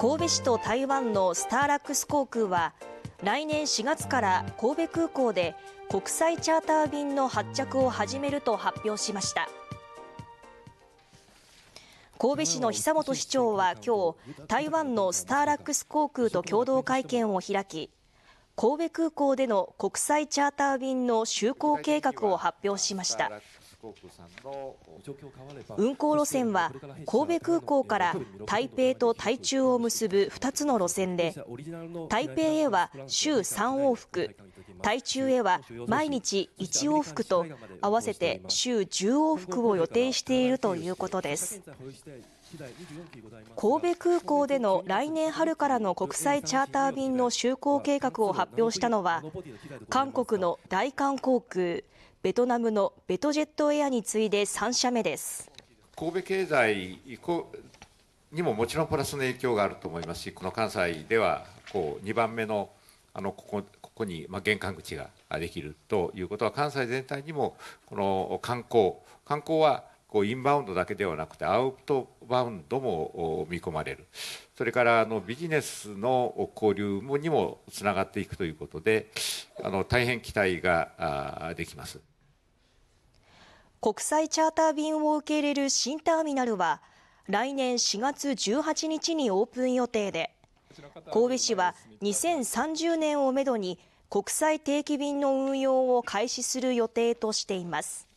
神戸市と台湾のスターラックス航空は来年4月から神戸空港で国際チャーター便の発着を始めると発表しました神戸市の久本市長は今日台湾のスターラックス航空と共同会見を開き神戸空港での国際チャーター便の就航計画を発表しました運航路線は神戸空港から台北と台中を結ぶ2つの路線で、台北へは週3往復、台中へは毎日1往復と、合わせて週10往復を予定しているということです。神戸空港での来年春からの国際チャーター便の就航計画を発表したのは、韓国の大韓航空、ベトナムのベトジェットエアに次いで3社目です神戸経済にももちろんプラスの影響があると思いますしこの関西ではこう2番目のあのここここに、まあ、玄関口ができるということは関西全体にもこの観光観光はこうインバウンドだけではなくてアウトバウンドも見込まれるそれからあのビジネスの交流にもつながっていくということであの大変期待ができます国際チャーター便を受け入れる新ターミナルは来年4月18日にオープン予定で神戸市は2030年をめどに国際定期便の運用を開始する予定としています